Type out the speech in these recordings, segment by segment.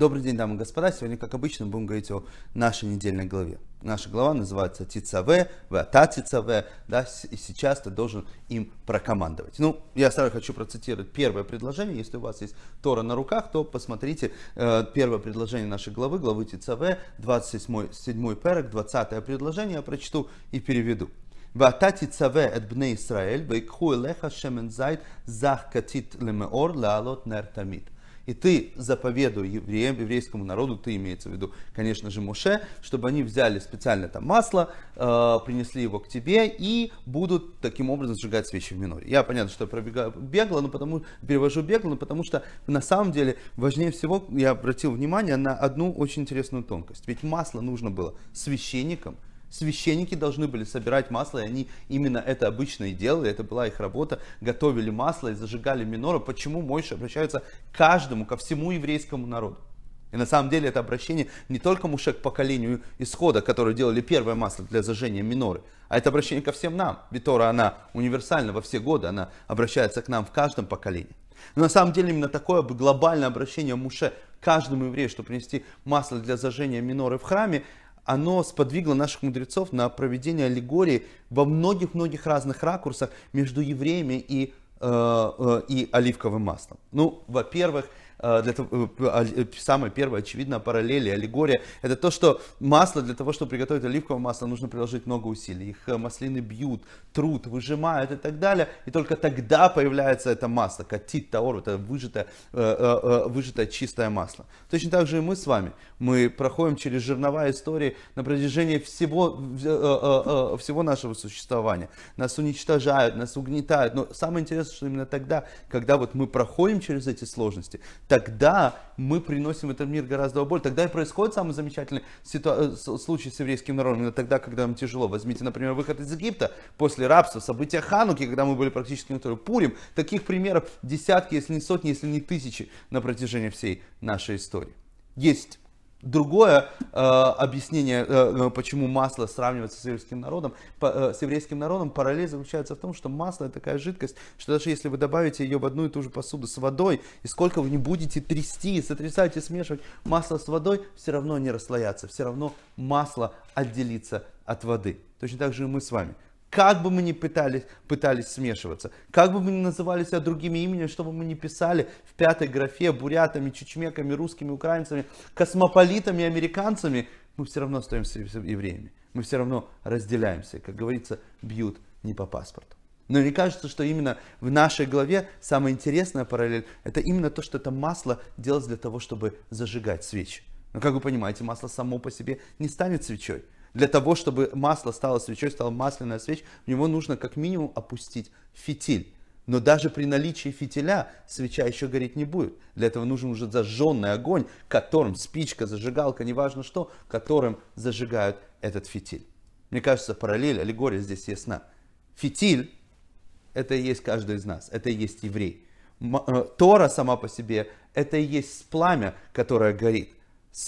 Добрый день, дамы и господа. Сегодня, как обычно, будем говорить о нашей недельной главе. Наша глава называется Тицаве, Вата Тицаве, да, и сейчас ты должен им прокомандовать. Ну, я сразу хочу процитировать первое предложение. Если у вас есть Тора на руках, то посмотрите э, первое предложение нашей главы, главы Тицаве, 27 перек, 20 предложение, я прочту и переведу. ואתה Тицаве את Бне ישראל, ויקחו אליך שמן זית זך כתית למאור, להעלות נר תמיד. И ты заповедуй евреям, еврейскому народу, ты имеется в виду, конечно же, Муше, чтобы они взяли специально там масло, э, принесли его к тебе и будут таким образом сжигать свечи в миноре. Я понятно, что я пробегаю бегло, но потому, перевожу бегло, но потому что на самом деле важнее всего я обратил внимание на одну очень интересную тонкость. Ведь масло нужно было священникам, Священники должны были собирать масло, и они именно это обычно и делали, это была их работа, готовили масло и зажигали минору. Почему Мойша обращается к каждому, ко всему еврейскому народу? И на самом деле это обращение не только Муше к поколению исхода, которые делали первое масло для зажжения миноры, а это обращение ко всем нам. Ведь она универсальна во все годы, она обращается к нам в каждом поколении. Но на самом деле именно такое глобальное обращение Муше каждому еврею, чтобы принести масло для зажжения миноры в храме, оно сподвигло наших мудрецов на проведение аллегории во многих-многих разных ракурсах между евреями и, э, э, и оливковым маслом. Ну, во-первых, Э, для того, э, э, самое первое, очевидно, параллели, аллегория, это то, что масло, для того, чтобы приготовить оливковое масло, нужно приложить много усилий. Их маслины бьют, труд, выжимают и так далее. И только тогда появляется это масло, катит таор, это выжатое, выжатое чистое масло. Точно так же и мы с вами. Мы проходим через жирновая истории на протяжении всего, всего нашего существования. Нас уничтожают, нас угнетают. Но самое интересное, что именно тогда, когда вот мы проходим через эти сложности, тогда мы приносим в этот мир гораздо больше. Тогда и происходит самый замечательный ситуа- э, случай с еврейским народом, именно тогда, когда нам тяжело. Возьмите, например, выход из Египта после рабства, события Хануки, когда мы были практически на Пурим. Таких примеров десятки, если не сотни, если не тысячи на протяжении всей нашей истории. Есть Другое э, объяснение, э, э, почему масло сравнивается с еврейским народом, по, э, с еврейским народом, параллель заключается в том, что масло это такая жидкость, что даже если вы добавите ее в одну и ту же посуду с водой, и сколько вы не будете трясти, сотрясать и смешивать масло с водой, все равно не расслоятся, все равно масло отделится от воды. Точно так же и мы с вами. Как бы мы ни пытались, пытались смешиваться, как бы мы ни называли себя другими именем, что бы мы ни писали в пятой графе бурятами, чечмеками, русскими, украинцами, космополитами, американцами, мы все равно остаемся евреями. Мы все равно разделяемся. Как говорится, бьют не по паспорту. Но мне кажется, что именно в нашей главе самая интересная параллель, это именно то, что это масло делалось для того, чтобы зажигать свечи. Но как вы понимаете, масло само по себе не станет свечой. Для того, чтобы масло стало свечой, стало масляная свеча, в него нужно как минимум опустить фитиль. Но даже при наличии фитиля свеча еще гореть не будет. Для этого нужен уже зажженный огонь, которым спичка, зажигалка, неважно что, которым зажигают этот фитиль. Мне кажется, параллель, аллегория здесь ясна. Фитиль – это и есть каждый из нас, это и есть еврей. Э, Тора сама по себе – это и есть пламя, которое горит.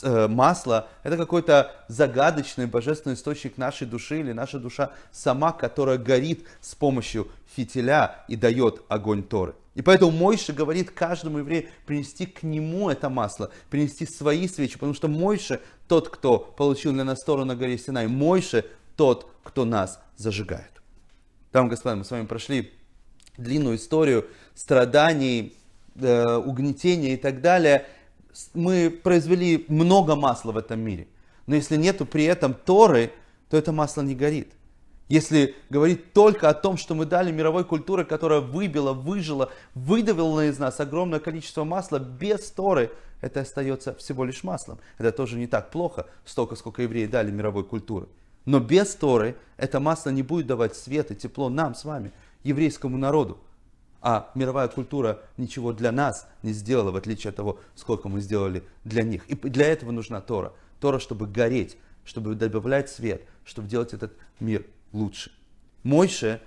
Э, масло, это какой-то загадочный божественный источник нашей души или наша душа сама, которая горит с помощью фитиля и дает огонь Торы. И поэтому Мойша говорит каждому еврею принести к нему это масло, принести свои свечи, потому что Мойша тот, кто получил для нас Тору на горе Синай, Мойша тот, кто нас зажигает. Там, господа, мы с вами прошли длинную историю страданий, э, угнетения и так далее – мы произвели много масла в этом мире. Но если нету при этом Торы, то это масло не горит. Если говорить только о том, что мы дали мировой культуре, которая выбила, выжила, выдавила из нас огромное количество масла без Торы, это остается всего лишь маслом. Это тоже не так плохо, столько, сколько евреи дали мировой культуре. Но без Торы это масло не будет давать свет и тепло нам с вами, еврейскому народу а мировая культура ничего для нас не сделала, в отличие от того, сколько мы сделали для них. И для этого нужна Тора. Тора, чтобы гореть, чтобы добавлять свет, чтобы делать этот мир лучше. Мойше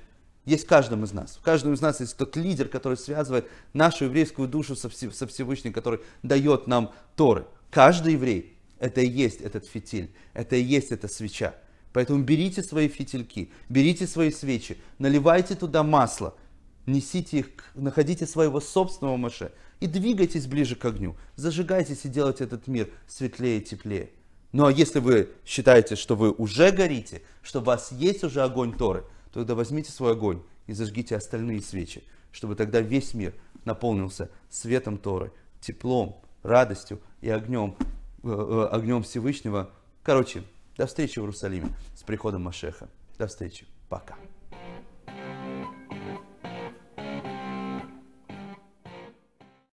есть в каждом из нас. В каждом из нас есть тот лидер, который связывает нашу еврейскую душу со, Всевышним, который дает нам Торы. Каждый еврей – это и есть этот фитиль, это и есть эта свеча. Поэтому берите свои фитильки, берите свои свечи, наливайте туда масло – несите их, находите своего собственного Маше и двигайтесь ближе к огню, зажигайтесь и делайте этот мир светлее и теплее. Ну а если вы считаете, что вы уже горите, что у вас есть уже огонь Торы, тогда возьмите свой огонь и зажгите остальные свечи, чтобы тогда весь мир наполнился светом Торы, теплом, радостью и огнем, э, э, огнем Всевышнего. Короче, до встречи в Иерусалиме с приходом Машеха. До встречи. Пока.